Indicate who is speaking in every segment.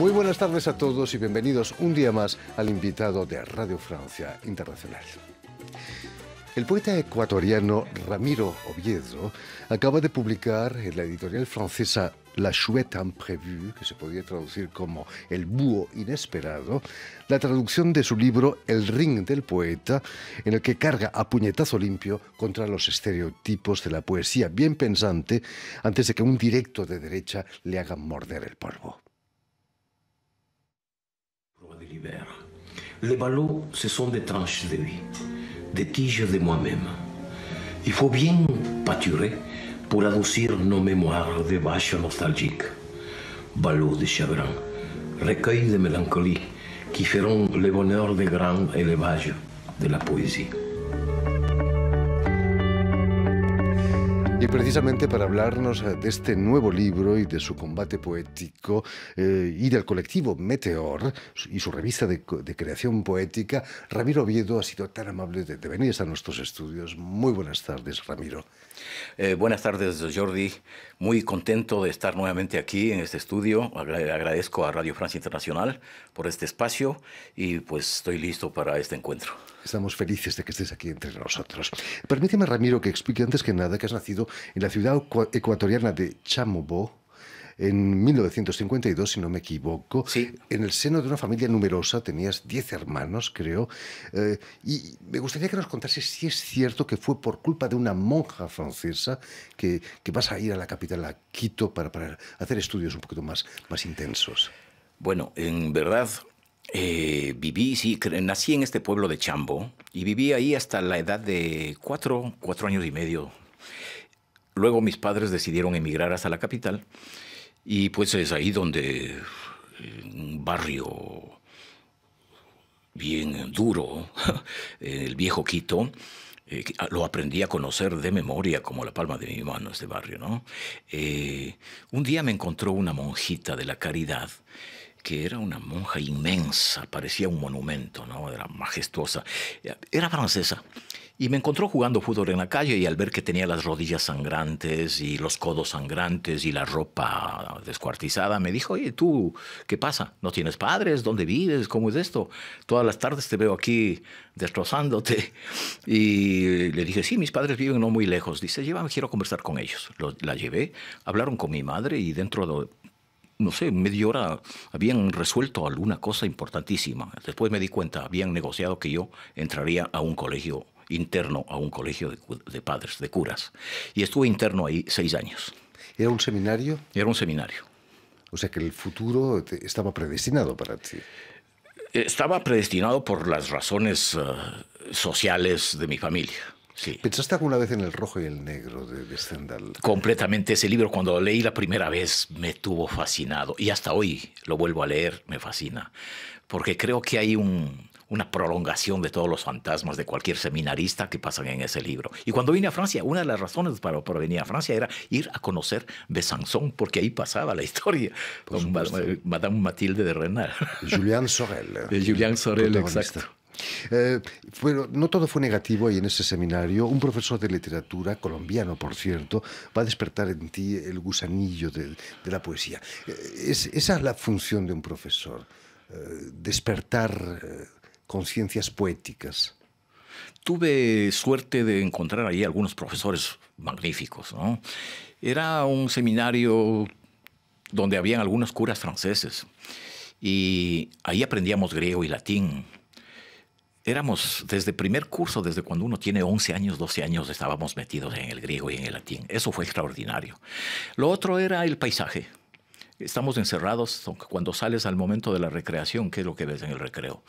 Speaker 1: Muy buenas tardes a todos y bienvenidos un día más al invitado de Radio Francia Internacional. El poeta ecuatoriano Ramiro Oviedo acaba de publicar en la editorial francesa La Chouette Imprévue, que se podría traducir como El Búho Inesperado, la traducción de su libro El Ring del Poeta, en el que carga a puñetazo limpio contra los estereotipos de la poesía bien pensante antes de que un directo de derecha le haga morder el polvo. Les ballots, ce sont des tranches de vie, des tiges
Speaker 2: de moi-même. Il faut bien pâturer pour adoucir nos mémoires de vaches nostalgiques. Ballots de chagrin, recueils de mélancolie
Speaker 1: qui feront le bonheur des grands élevages de la poésie. Y precisamente para hablarnos eh, de este nuevo libro y de su combate poético eh, y del colectivo Meteor y su revista de, creación poética, Ramiro Oviedo ha sido tan amable de, venir a nuestros estudios. Muy buenas tardes, Ramiro.
Speaker 2: Eh, buenas tardes, Jordi. Muy contento de estar nuevamente aquí en este estudio. Agradezco a Radio Francia Internacional por este espacio y pues estoy listo para este encuentro. Estamos felices de que estés aquí entre
Speaker 1: nosotros. Permíteme, Ramiro, que explique antes que nada que has nacido en la ciudad ecuatoriana de Chamobó, en 1952, si no me equivoco, en el seno de una familia numerosa, tenías 10 hermanos, creo, eh, y me gustaría que nos contase si es cierto que fue por culpa de una monja francesa que, que vas a ir a la capital, a Quito, para, para hacer estudios un poquito más, más intensos. Bueno, en verdad,
Speaker 2: eh, viví, sí, nací en este pueblo de Chambo y viví ahí hasta la edad de cuatro, cuatro años y medio. Luego mis padres decidieron emigrar hasta la capital y pues es ahí donde un barrio bien duro, el viejo Quito, eh, ah, lo aprendí a conocer de memoria como la palma de mi mano este barrio, ¿no? Eh, un día me encontró una monjita de la caridad que era una monja inmensa, parecía un monumento, ¿no? Era majestuosa. Era francesa. Y me encontró jugando fútbol en la calle y al ver que tenía las rodillas sangrantes y los codos sangrantes y la ropa descuartizada, me dijo, oye, tú, ¿qué pasa? ¿No tienes padres? ¿Dónde vives? ¿Cómo es esto? Todas las tardes te veo aquí destrozándote. Y le dije, sí, mis padres viven no muy lejos. Dice, llévame, quiero conversar con ellos. la llevé, hablaron con mi madre y dentro de no sé, media hora habían resuelto alguna cosa importantísima. Después me di cuenta, habían negociado que yo entraría a un colegio interno, a un colegio de, padres, de curas. Y estuve interno ahí seis años. ¿Era un
Speaker 1: seminario? Era un seminario. O sea que el futuro estaba predestinado para ti.
Speaker 2: Estaba predestinado por las razones eh, sociales de mi familia.
Speaker 1: ¿Pensaste alguna vez en el rojo y el negro de, de este
Speaker 2: Completamente. Ese libro, cuando lo leí la primera vez, me tuvo fascinado. Y hasta hoy lo vuelvo a leer, me fascina. Porque creo que hay un, una prolongación de todos los fantasmas de cualquier seminarista que pasan en ese libro. Y cuando vine a Francia, una de las razones para, venir a Francia era ir a conocer Besançon, porque ahí pasaba la historia. Madame Mathilde de Renard. Julian
Speaker 1: Sorel. Julián Sorel, exacto. Pero eh, no todo fue negativo y en ese seminario un profesor de literatura, colombiano por cierto, va a despertar en ti el gusanillo de, la poesía. Eh, esa es la función de un profesor, eh, despertar conciencias poéticas. Tuve
Speaker 2: suerte de encontrar ahí algunos profesores magníficos. Era un seminario donde habían algunos curas franceses y ahí aprendíamos griego y latín éramos desde primer curso, desde cuando uno tiene 11 años, 12 años, estábamos metidos en el griego y en el latín. Eso fue extraordinario. Lo otro era el paisaje. Estamos encerrados, cuando sales al momento de la recreación, ¿qué es lo que ves en el recreo?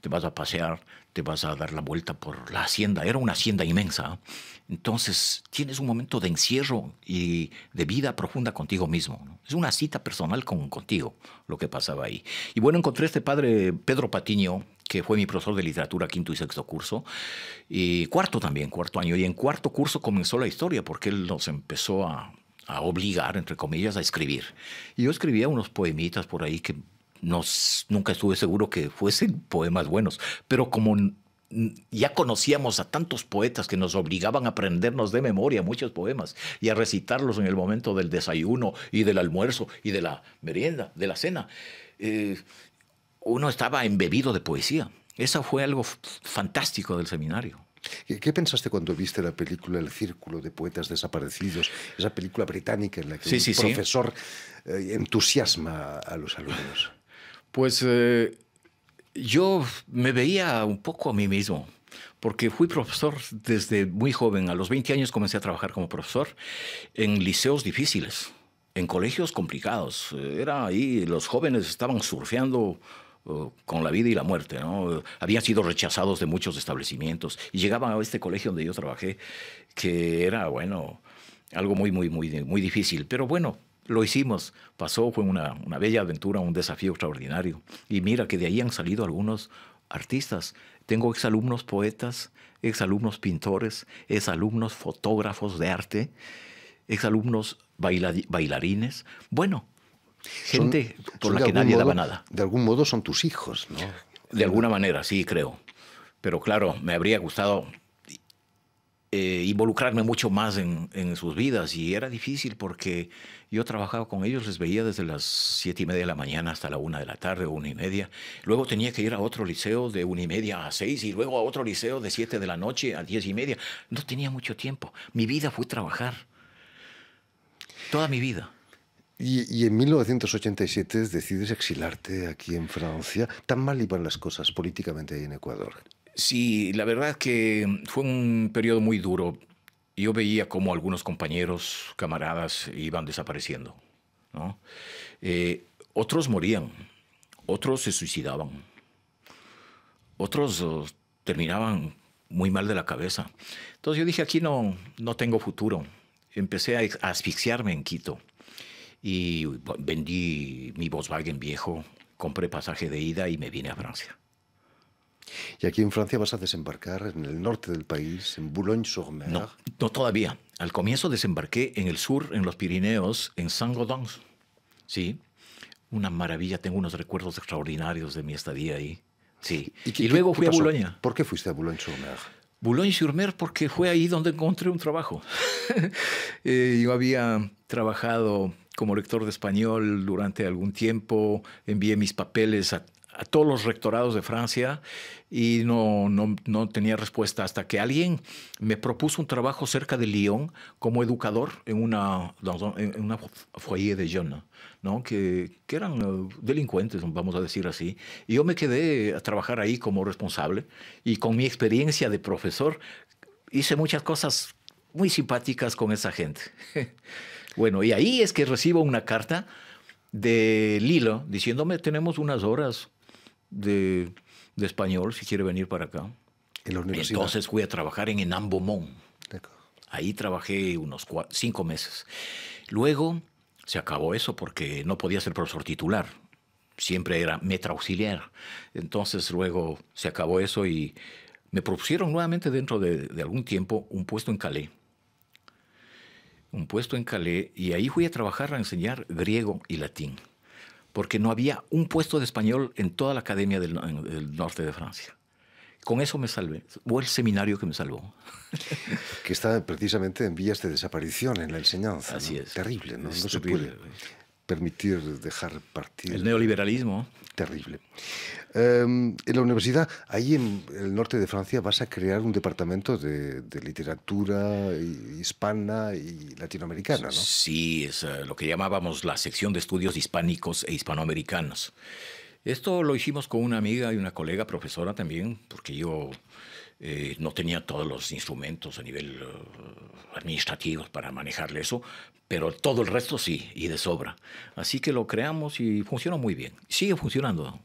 Speaker 2: Te vas a pasear, te vas a dar la vuelta por la hacienda, era una hacienda inmensa. Entonces tienes un momento de encierro y de vida profunda contigo mismo. Es una cita personal con, contigo lo que pasaba ahí. Y bueno, encontré este padre, Pedro Patiño, que fue mi profesor de literatura quinto y sexto curso, y cuarto también, cuarto año. Y en cuarto curso comenzó la historia, porque él nos empezó a, obligar, entre comillas, a escribir. Y yo escribía unos poemitas por ahí que no, nunca estuve seguro que fuesen poemas buenos, pero como ya conocíamos a tantos poetas que nos obligaban a aprendernos de memoria muchos poemas y a recitarlos en el momento del desayuno y del almuerzo y de la merienda, de la cena. Eh, uno estaba embebido de poesía. Eso fue algo fantástico del seminario.
Speaker 1: ¿Qué pensaste cuando viste la película El Círculo de Poetas Desaparecidos? Esa película británica en la que el profesor eh, entusiasma a los alumnos. Pues eh,
Speaker 2: yo me veía un poco a mí mismo, porque fui profesor desde muy joven. A los 20 años comencé a trabajar como profesor en liceos difíciles, en colegios complicados. Era ahí, los jóvenes estaban surfeando con la vida y la muerte. ¿no? Habían sido rechazados de muchos establecimientos y llegaban a este colegio donde yo trabajé, que era, bueno, algo muy, muy, muy, muy difícil. Pero bueno, lo hicimos. Pasó, fue una, bella aventura, un desafío extraordinario. Y mira que de ahí han salido algunos artistas. Tengo exalumnos poetas, exalumnos pintores, exalumnos fotógrafos de arte, exalumnos bailarines. Bueno,
Speaker 1: Gente por la que nadie daba nada. De algún modo son tus
Speaker 2: hijos, ¿no? De alguna manera, sí, creo. Pero claro, me habría gustado eh, involucrarme mucho más en, en, sus vidas y era difícil porque yo trabajaba con ellos, les veía desde las siete y media de la mañana hasta la una de la tarde una y media. Luego tenía que ir a otro liceo de una y media a seis y luego a otro liceo de siete de la noche a diez y media. No tenía mucho tiempo. Mi vida fue trabajar. Toda mi vida.
Speaker 1: Y, en 1987 decides exilarte aquí en Francia. ¿Tan mal iban las cosas políticamente ahí en Ecuador? Sí, la verdad que fue un
Speaker 2: periodo muy duro. Yo veía como algunos compañeros, camaradas, iban desapareciendo. Eh, otros morían, otros se suicidaban, otros oh, terminaban muy mal de la cabeza. Entonces yo dije, aquí no, no tengo futuro. Empecé a asfixiarme en Quito y vendí mi Volkswagen viejo, compré pasaje de ida y me vine a Francia.
Speaker 1: Y aquí en Francia vas a desembarcar en el norte del país, en Boulogne-sur-Mer. No, no todavía. Al comienzo desembarqué en el sur, en los Pirineos,
Speaker 2: en Saint-Gaudens. Sí, una maravilla. Tengo unos recuerdos extraordinarios de mi estadía ahí. Sí. Y, luego fui a Boulogne.
Speaker 1: ¿Por qué fuiste a Boulogne-sur-Mer? Boulogne-sur-Mer
Speaker 2: porque fue ahí donde encontré un trabajo. Eh, yo había trabajado como rector de español durante algún tiempo, envié mis papeles a, todos los rectorados de Francia y no, no, no, tenía respuesta hasta que alguien me propuso un trabajo cerca de Lyon como educador en una, en una foyer de jeunes, ¿no? que, que eran eh, delincuentes, vamos a decir así. Y yo me quedé a trabajar ahí como responsable y con mi experiencia de profesor hice muchas cosas muy simpáticas con esa gente. Bueno, y ahí es que recibo una carta de Lilo diciéndome, tenemos unas horas de, español si quiere venir para acá. Entonces fui a trabajar en Enambomón. Ahí trabajé unos cinco meses. Luego se acabó eso porque no podía ser profesor titular. Siempre era metra auxiliar. Entonces luego se acabó eso y me propusieron nuevamente dentro de algún tiempo un puesto en Calais un puesto en Calais y ahí fui a trabajar a enseñar griego y latín, porque no había un puesto de español en toda la academia del, norte de Francia. Con eso me salvé, o el seminario que me salvó.
Speaker 1: Que está precisamente en vías de desaparición en la enseñanza. Así es. Terrible, ¿no? se puede permitir dejar partir. El neoliberalismo. Terrible. Em, en la universidad, ahí en el norte de Francia, vas a crear un departamento de, de literatura hispana y latinoamericana, ¿no? Sí, es eh,
Speaker 2: lo que llamábamos la sección de estudios hispánicos e hispanoamericanos. Esto lo hicimos con una amiga y una colega profesora también, porque yo eh, no tenía todos los instrumentos a nivel eh, administrativo para manejarle eso, pero todo el resto sí, y de sobra. Así que lo creamos y funciona muy bien. Sigue funcionando.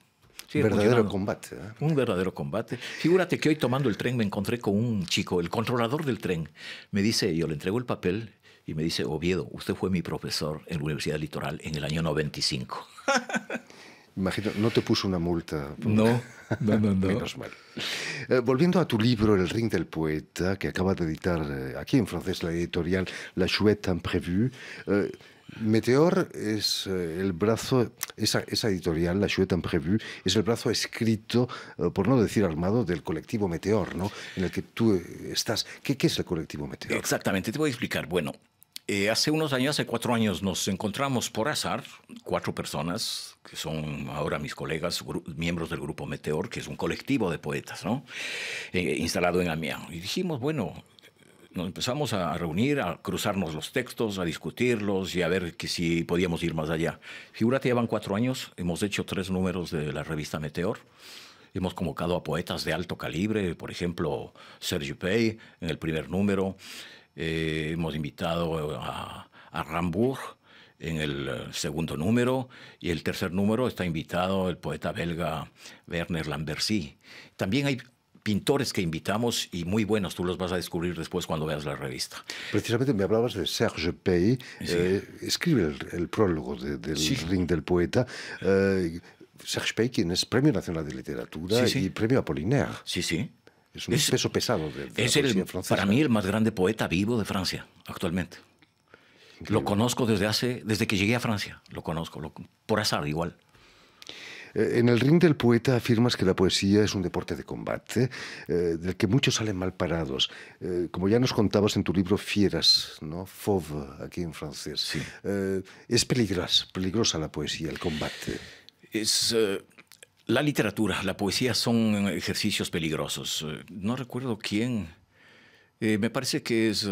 Speaker 2: un verdadero combate. ¿eh? Un verdadero combate. Figúrate que hoy tomando el tren me encontré con un chico, el controlador del tren. Me dice, yo le entrego el papel y me dice, Oviedo, usted fue mi profesor
Speaker 1: en la Universidad Litoral en el año 95. Imagino, no te puso una multa. No, no, no, no. Menos mal. Eh, volviendo a tu libro El ring del poeta, que acaba de editar eh, aquí en francés la editorial La Chouette Imprévue, eh, Meteor es el brazo, esa, esa editorial, La Chouette Imprévue, es el brazo escrito, por no decir armado, del colectivo Meteor, ¿no? En el que tú estás. ¿Qué, qué es el colectivo Meteor?
Speaker 2: Exactamente, te voy a explicar. Bueno, eh, hace unos años, hace cuatro años, nos encontramos por azar, cuatro personas, que son ahora mis colegas, miembros del grupo Meteor, que es un colectivo de poetas, ¿no? Eh, instalado en Amiens. Y dijimos, bueno, nos empezamos a reunir, a cruzarnos los textos, a discutirlos y a ver que si podíamos ir más allá. Figúrate, llevan cuatro años, hemos hecho tres números de la revista Meteor. Hemos convocado a poetas de alto calibre, por ejemplo, Sergio Pei en el primer número. Eh, hemos invitado a, a Rambourg en el eh, segundo número y el tercer número está invitado el poeta belga Werner Lambercy. También hay pintores que invitamos y muy buenos, tú los vas a descubrir después cuando veas la revista.
Speaker 1: Precisamente me hablabas de Serge Pey, eh, escribe el, prólogo del Ring del Poeta. Serge Pey, quien es Premio Nacional de Literatura y Premio Apollinaire. Sí, sí. Es un peso pesado de, es la Para
Speaker 2: mí el más grande poeta vivo de Francia actualmente. Lo conozco desde hace, desde que llegué a Francia, lo conozco, lo, por azar igual.
Speaker 1: Eh, en el ring del poeta afirmas que la poesía es un deporte de combate, eh, del que muchos salen mal parados. Eh, como ya nos contabas en tu libro Fieras, ¿no? Fauve, aquí en francés. es peligrosa, peligrosa la poesía, el combate.
Speaker 2: Es, la literatura, la poesía son ejercicios peligrosos. Eh, no recuerdo quién. Eh, me parece que es...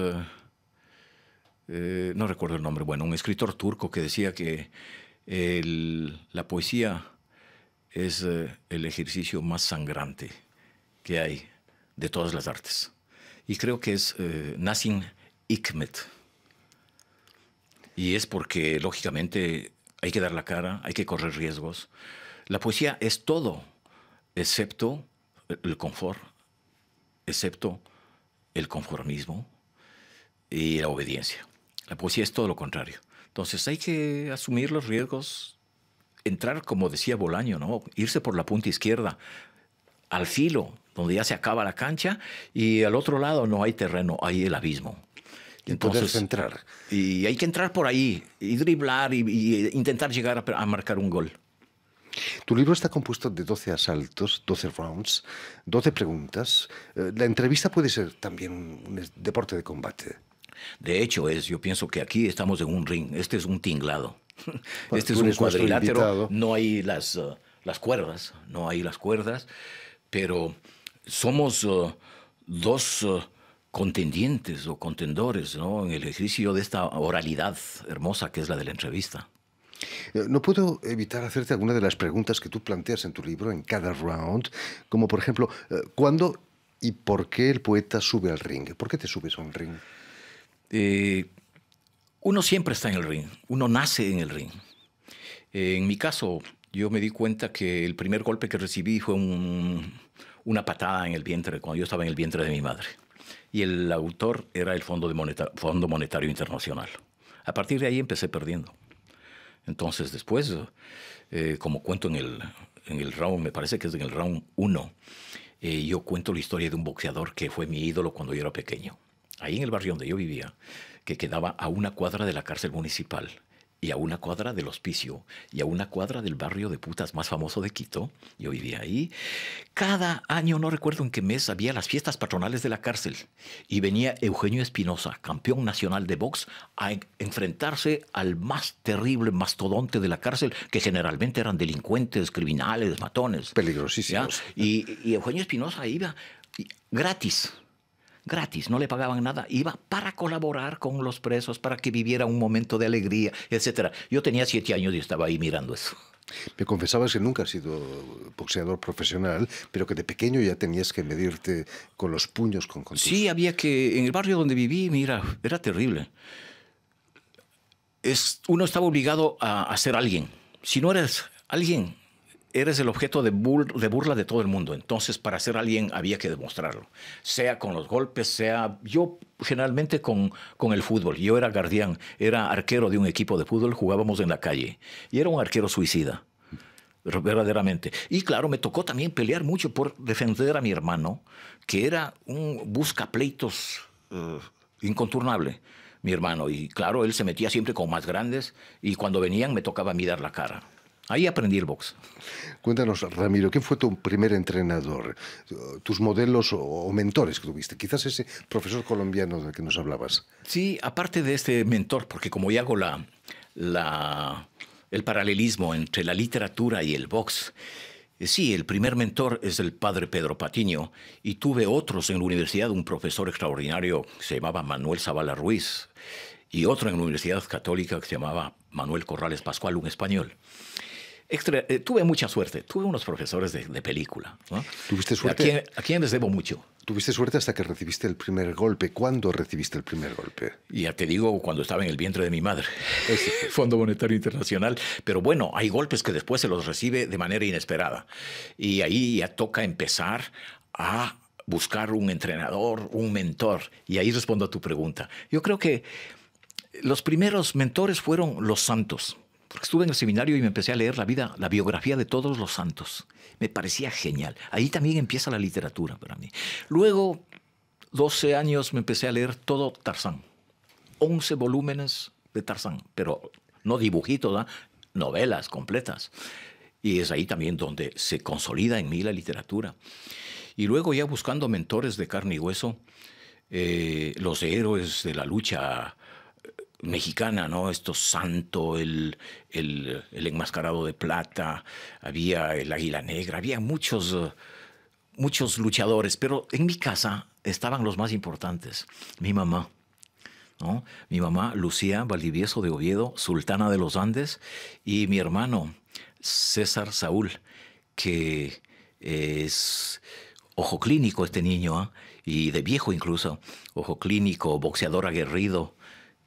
Speaker 2: Eh, no recuerdo el nombre, bueno, un escritor turco que decía que la poesía es el ejercicio más sangrante que hay de todas las artes. Y creo que es Nassim Hikmet. Y es porque, lógicamente, hay que dar la cara, hay que correr riesgos la poesía es todo, excepto el confort, excepto el conformismo y la obediencia. La poesía es todo lo contrario. Entonces hay que asumir los riesgos, entrar, como decía Bolaño, ¿no? irse por la punta izquierda, al filo, donde ya se acaba la cancha, y al otro lado no hay terreno, hay el abismo. Y Entonces, entrar. Y hay que entrar por ahí, y driblar, y, intentar llegar a marcar un gol.
Speaker 1: Tu libro está compuesto de 12 asaltos, 12 rounds, 12 preguntas. Eh, la entrevista puede ser también un deporte de combate. De hecho, es, yo pienso que aquí estamos en un ring, este es un
Speaker 2: tinglado. este es un cuadrilátero, no hay eh, las, cuerdas, no hay las cuerdas, pero somos eh, dos contendientes o contendores en el ejercicio de esta oralidad hermosa que es la de la
Speaker 1: entrevista. Eh, no puedo evitar hacerte alguna de las preguntas que tú planteas en tu libro, en cada round, como por ejemplo, eh, ¿cuándo y por qué el poeta sube al ring? ¿Por qué te subes a un ring? Eh,
Speaker 2: uno siempre está en el ring, uno nace en el ring. en mi caso, yo me di cuenta que el primer golpe que recibí fue una patada en el vientre, cuando yo estaba en el vientre de mi madre. Y el autor era el Fondo Monetario Internacional. A partir de ahí empecé perdiendo. Entonces después, eh, como cuento en el, round, me parece que es en el round 1, eh, yo cuento la historia de un boxeador que fue mi ídolo cuando yo era pequeño, ahí en el barrio donde yo vivía, que quedaba a una cuadra de la cárcel municipal y a una cuadra del hospicio y a una cuadra del barrio de putas más famoso de Quito. Yo vivía ahí. Cada año, no recuerdo en qué mes, había las fiestas patronales de la cárcel y venía Eugenio Espinosa, campeón nacional de box, a enfrentarse al más terrible mastodonte de la cárcel, que generalmente eran delincuentes, criminales, matones. Peligrosísimos. y Eugenio Espinosa iba gratis gratis, no le pagaban nada, iba para colaborar con los presos, para que viviera un momento de alegría, etc. Yo tenía siete años y estaba ahí mirando eso.
Speaker 1: Me confesabas que nunca has sido boxeador profesional, pero que de pequeño ya tenías que medirte con los puños, con, con Sí, había que... En el barrio donde viví, mira, era terrible. Es, uno
Speaker 2: estaba obligado a, a ser alguien. Si no eres alguien, eres el objeto de, burla de todo el mundo. Entonces, para ser alguien había que demostrarlo. Sea con los golpes, sea yo generalmente con, el fútbol. Yo era guardián, era arquero de un equipo de fútbol, jugábamos en la calle. Y era un arquero suicida verdaderamente. Y claro, me tocó también pelear mucho por defender a mi hermano, que era un busca pleitos eh, mi hermano. Y claro, él se metía siempre con más grandes y cuando venían me tocaba mirar la cara. Ahí aprendí el box.
Speaker 1: Cuéntanos, Ramiro, ¿quién fue tu primer entrenador? ¿Tus modelos o mentores que tuviste? Quizás ese profesor colombiano del que nos hablabas. Sí,
Speaker 2: aparte de este mentor, porque como ya hago la, la, el paralelismo entre la literatura y el box, eh, Sí, el primer mentor es el padre Pedro Patiño y tuve otros en la universidad, un profesor extraordinario que se llamaba Manuel Zavala Ruiz y otro en la Universidad Católica que se llamaba Manuel Corrales Pascual, un español. Eh, tuve mucha suerte, tuve unos profesores de, película.
Speaker 1: ¿Tuviste suerte?
Speaker 2: ¿A quién, les debo mucho? Tuviste suerte hasta que recibiste el primer golpe. ¿Cuándo recibiste el primer golpe? Ya te digo, cuando estaba en el vientre de mi madre. Fondo Monetario Internacional. Pero bueno, hay golpes que después se los recibe de manera inesperada. Y ahí ya toca empezar a buscar un entrenador, un mentor. Y ahí respondo a tu pregunta. Yo creo que los primeros mentores fueron los santos porque estuve en el seminario y me empecé a leer la vida, la biografía de todos los santos. Me parecía genial. Ahí también empieza la literatura para mí. Luego, 12 años, me empecé a leer todo Tarzán. 11 volúmenes de Tarzán, pero no dibujitos, novelas completas. Y es ahí también donde se consolida en mí la literatura. Y luego ya buscando mentores de carne y hueso, eh, los héroes de la lucha mexicana, ¿no? Esto santo, el, enmascarado de plata, había el águila negra, había muchos, eh, muchos luchadores, pero en mi casa estaban los más importantes. Mi mamá, ¿no? Mi mamá, Lucía Valdivieso de Oviedo, sultana de los Andes, y mi hermano, César Saúl, que eh, es ojo clínico este niño, ¿ah? y de viejo incluso, ojo clínico, boxeador aguerrido,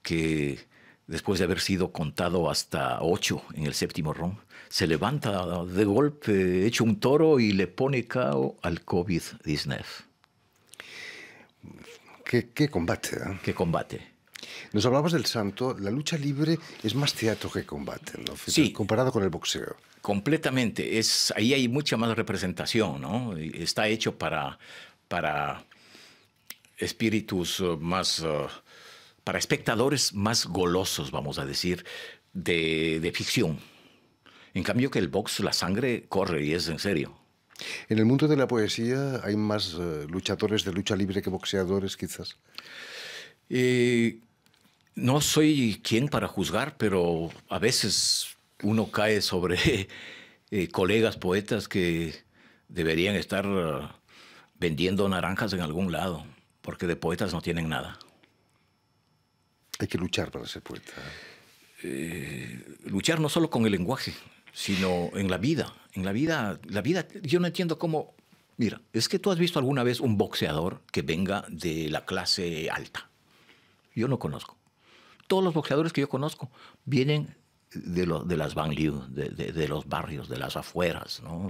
Speaker 2: que después de haber sido contado hasta ocho en el séptimo ron, se levanta de golpe, echa un toro y
Speaker 1: le pone cao al COVID-19. ¿Qué, combate. ¿eh? Qué combate. Nos hablamos del santo, la lucha libre es más teatro que combate, ¿no? Comparado con el boxeo. Completamente, es, ahí hay mucha más
Speaker 2: representación, ¿no? Está hecho para, para espíritus eh, más... Eh, para espectadores más golosos, vamos a decir,
Speaker 1: de, ficción. En cambio que el box, la sangre corre y es en serio. En el mundo de la poesía hay más eh, luchadores de lucha libre que boxeadores, quizás. Eh, no soy quien para juzgar, pero
Speaker 2: a veces uno cae sobre eh, colegas poetas que deberían estar vendiendo naranjas en algún lado, porque de poetas no tienen nada. Hay que luchar para ser poeta. Eh, luchar no solo con el lenguaje, sino en la vida. En la vida, la vida, yo no entiendo cómo. Mira, es que tú has visto alguna vez un boxeador que venga de la clase alta. Yo no conozco. Todos los boxeadores que yo conozco vienen de, lo, de las banlieues, de, de, los barrios, de las afueras, ¿no?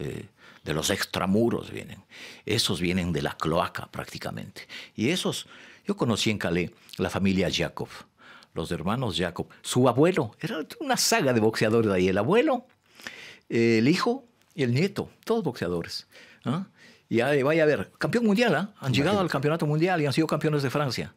Speaker 2: Eh, de los extramuros vienen. Esos vienen de la cloaca prácticamente. Y esos, yo conocí en Calais la familia Jacob, los hermanos Jacob. Su abuelo, era una saga de boxeadores de ahí, el abuelo, eh, el hijo y el nieto, todos boxeadores. Y vaya a ver, campeón mundial, ¿ah? han llegado al campeonato mundial y han sido campeones de Francia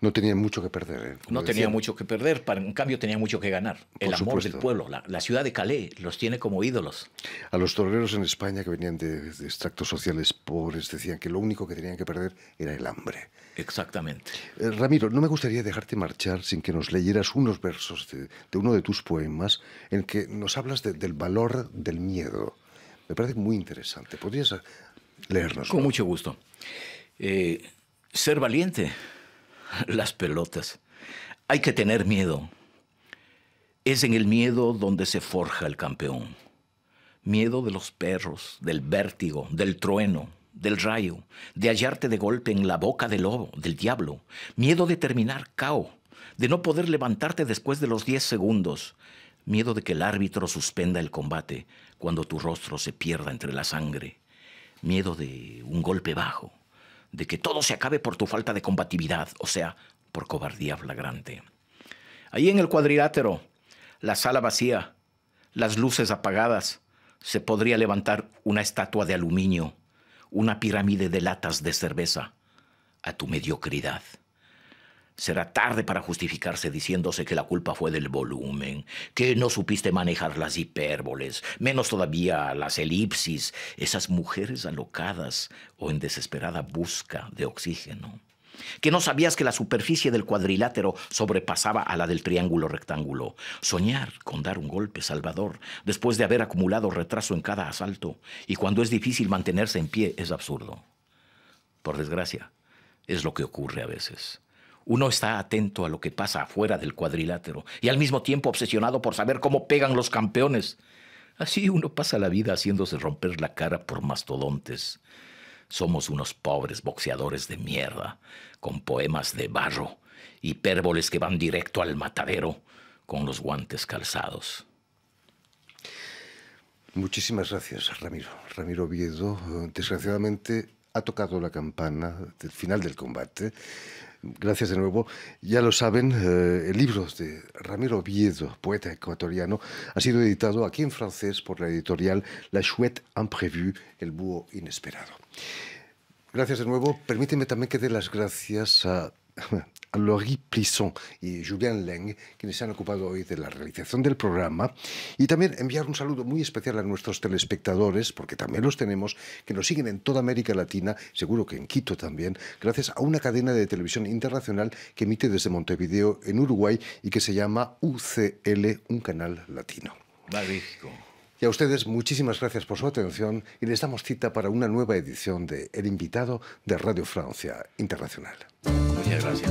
Speaker 1: no tenía mucho que perder. Eh, no tenía
Speaker 2: mucho que perder, para, en cambio tenía mucho que ganar. el amor del
Speaker 1: pueblo, la, ciudad de Calais los tiene como ídolos. A los toreros en España que venían de, extractos sociales pobres decían que lo único que tenían que perder era el hambre. Exactamente. Eh, Ramiro, no me gustaría dejarte marchar sin que nos leyeras unos versos de, uno de tus poemas en que nos hablas del valor del miedo. Me parece muy interesante. ¿Podrías leernos? Con mucho gusto. Eh,
Speaker 2: ser valiente las pelotas. Hay que tener miedo. Es en el miedo donde se forja el campeón. Miedo de los perros, del vértigo, del trueno, del rayo, de hallarte de golpe en la boca del lobo, del diablo. Miedo de terminar cao, de no poder levantarte después de los 10 segundos. Miedo de que el árbitro suspenda el combate cuando tu rostro se pierda entre la sangre. Miedo de un golpe bajo de que todo se acabe por tu falta de combatividad, o sea, por cobardía flagrante. Ahí en el cuadrilátero, la sala vacía, las luces apagadas, se podría levantar una estatua de aluminio, una pirámide de latas de cerveza, a tu mediocridad. Será tarde para justificarse diciéndose que la culpa fue del volumen, que no supiste manejar las hipérboles, menos todavía las elipsis, esas mujeres alocadas o en desesperada busca de oxígeno, que no sabías que la superficie del cuadrilátero sobrepasaba a la del triángulo rectángulo, soñar con dar un golpe salvador después de haber acumulado retraso en cada asalto y cuando es difícil mantenerse en pie es absurdo. Por desgracia, es lo que ocurre a veces. Uno está atento a lo que pasa afuera del cuadrilátero y al mismo tiempo obsesionado por saber cómo pegan los campeones. Así uno pasa la vida haciéndose romper la cara por mastodontes. Somos unos pobres boxeadores de mierda, con poemas de barro, hipérboles que van directo al matadero
Speaker 1: con los guantes calzados. Muchísimas gracias, Ramiro. Ramiro Oviedo, desgraciadamente ha tocado la campana del final del combate. Gracias de nuevo. Ya lo saben, el eh, libro de Ramiro Oviedo, poeta ecuatoriano, ha sido editado aquí en francés por la editorial La Chouette Imprévue, El Búho Inesperado. Gracias de nuevo. Permíteme también que dé las gracias a Laurie Plisson y Julian Leng, quienes se han ocupado hoy de la realización del programa, y también enviar un saludo muy especial a nuestros telespectadores, porque también los tenemos, que nos siguen en toda América Latina, seguro que en Quito también, gracias a una cadena de televisión internacional que emite desde Montevideo, en Uruguay, y que se llama UCL, un canal latino. Y a ustedes muchísimas gracias por su atención y les damos cita para una nueva edición de El invitado de Radio Francia Internacional. Gracias,